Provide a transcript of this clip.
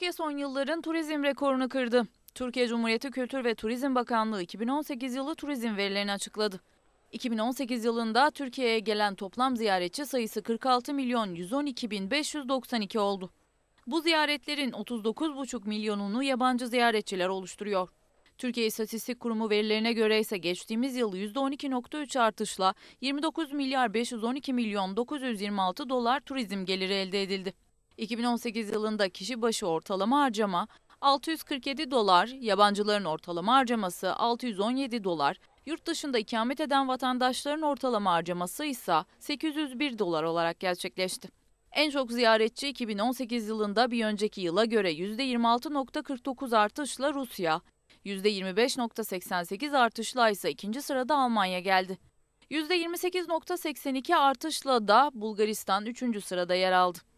Türkiye son yılların turizm rekorunu kırdı. Türkiye Cumhuriyeti Kültür ve Turizm Bakanlığı 2018 yılı turizm verilerini açıkladı. 2018 yılında Türkiye'ye gelen toplam ziyaretçi sayısı 46 milyon 112 bin 592 oldu. Bu ziyaretlerin 39,5 milyonunu yabancı ziyaretçiler oluşturuyor. Türkiye İstatistik Kurumu verilerine göre ise geçtiğimiz yıl %12.3 artışla 29 milyar 512 milyon 926 dolar turizm geliri elde edildi. 2018 yılında kişi başı ortalama harcama 647 dolar, yabancıların ortalama harcaması 617 dolar, yurt dışında ikamet eden vatandaşların ortalama harcaması ise 801 dolar olarak gerçekleşti. En çok ziyaretçi 2018 yılında bir önceki yıla göre %26.49 artışla Rusya, %25.88 artışla ise ikinci sırada Almanya geldi. %28.82 artışla da Bulgaristan 3. sırada yer aldı.